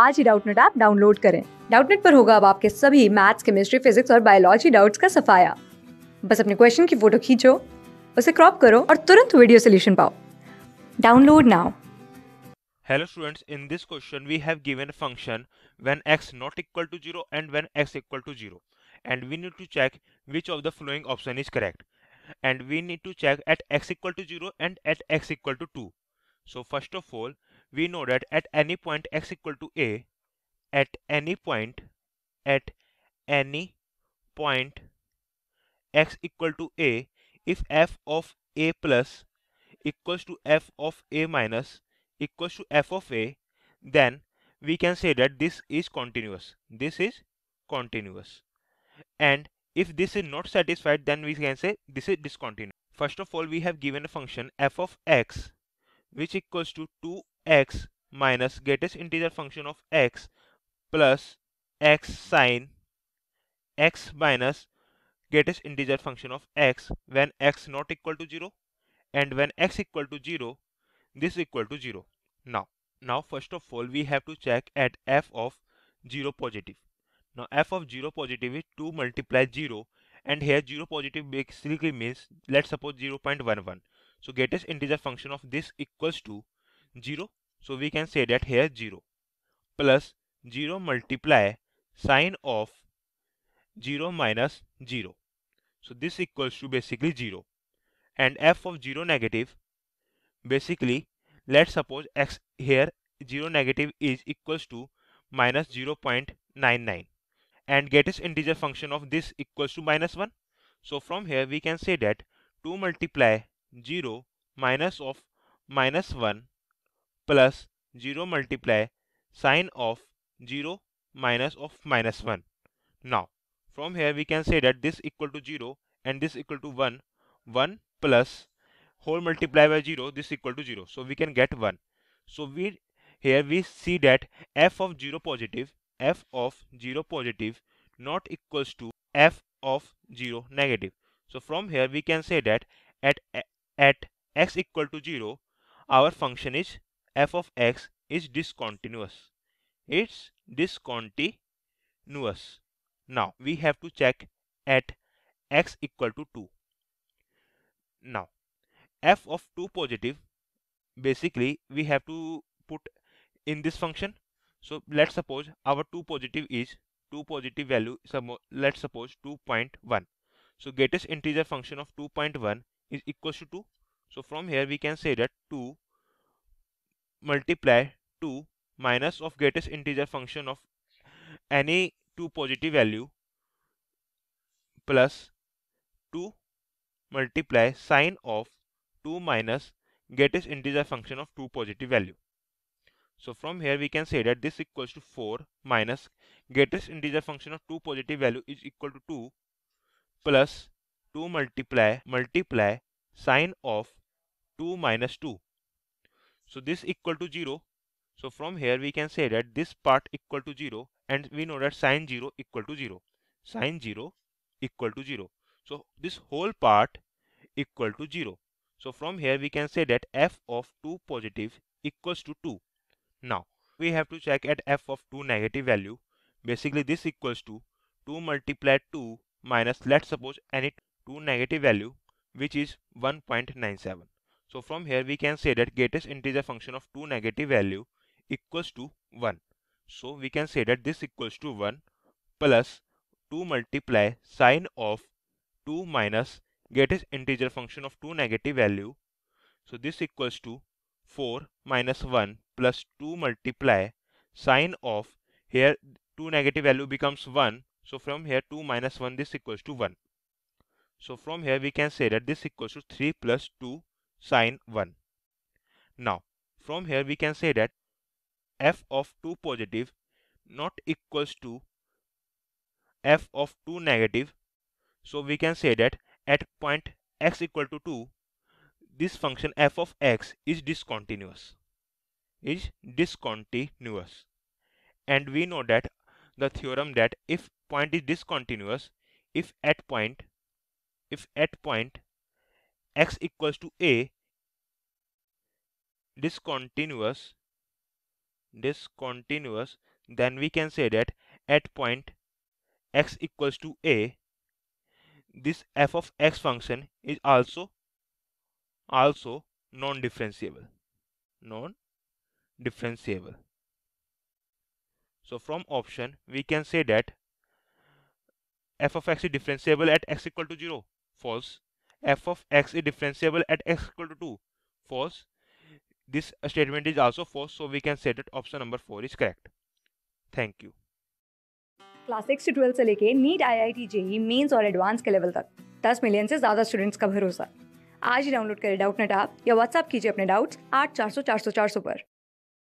आज ही Doubtnut app download करें डाउटनेट पर होगा अब आपके सभी मैथ्स केमिस्ट्री फिजिक्स और बायोलॉजी डाउट्स का सफाया बस अपने क्वेश्चन की फोटो खींचो उसे क्रॉप करो और तुरंत वीडियो सोल्यूशन पाओ download now Hello students, in this question we have given a function when x not equal to 0 and when x equal to 0 and we need to check which of the following option is correct and we need to check at x equal to 0 and at x equal to 2. So first of all we know that at any point x equal to a, at any point, at any point x equal to a, if f of a plus equals to f of a minus equals to f of a, then we can say that this is continuous. This is continuous. And if this is not satisfied, then we can say this is discontinuous. First of all, we have given a function f of x which equals to 2 x minus get is integer function of x plus x sine x minus get is integer function of x when x not equal to 0 and when x equal to 0 this equal to 0 now now first of all we have to check at f of 0 positive now f of 0 positive is 2 multiply 0 and here 0 positive basically means let's suppose 0.11 so get is integer function of this equals to 0 so we can say that here 0 plus 0 multiply sine of 0 minus 0. So this equals to basically 0. And f of 0 negative basically let's suppose x here 0 negative is equals to minus 0 0.99 and get its integer function of this equals to minus 1. So from here we can say that 2 multiply 0 minus of minus 1 plus 0 multiply sine of 0 minus of minus 1. Now, from here we can say that this equal to 0 and this equal to 1. 1 plus whole multiply by 0 this equal to 0. So we can get 1. So we here we see that f of 0 positive f of 0 positive not equals to f of 0 negative. So from here we can say that at at x equal to 0 our function is f of x is discontinuous. It's discontinuous. Now we have to check at x equal to 2. Now f of 2 positive basically we have to put in this function. So let's suppose our 2 positive is 2 positive value let's suppose 2.1. So greatest integer function of 2.1 is equal to 2. So from here we can say that 2 multiply 2 minus of greatest integer function of any two positive value plus 2 multiply sine of 2 minus greatest integer function of two positive value. So from here we can say that this equals to 4 minus greatest integer function of two positive value is equal to 2 plus 2 multiply multiply sine of 2 minus 2 so this equal to 0. So from here we can say that this part equal to 0 and we know that sine 0 equal to 0. Sine 0 equal to 0. So this whole part equal to 0. So from here we can say that f of 2 positive equals to 2. Now we have to check at f of 2 negative value. Basically this equals to 2 multiplied 2 minus let's suppose any 2 negative value which is 1.97. So from here we can say that is integer function of two negative value equals to 1. So we can say that this equals to 1 plus 2 multiply sine of 2 minus is integer function of 2 negative value. So this equals to 4 minus 1 plus 2 multiply sine of here 2 negative value becomes 1. So from here 2 minus 1 this equals to 1. So from here we can say that this equals to 3 plus 2 sine 1. Now, from here we can say that f of 2 positive not equals to f of 2 negative. So we can say that at point x equal to 2, this function f of x is discontinuous, is discontinuous. And we know that the theorem that if point is discontinuous, if at point, if at point x equals to a discontinuous discontinuous then we can say that at point x equals to a this f of x function is also also non-differentiable non-differentiable so from option we can say that f of x is differentiable at x equal to 0 false f of x is differentiable at x equal to 2 false this statement is also false so we can say that option number 4 is correct thank you class six से twelfth से लेके NEET I I T JEE mains और advance के level तक दस million से ज़्यादा students का भरोसा आज ही डाउनलोड करें डाउट नेट आप या व्हाट्सअप कीजिए अपने डाउट्स आठ चार सौ चार सौ चार सौ पर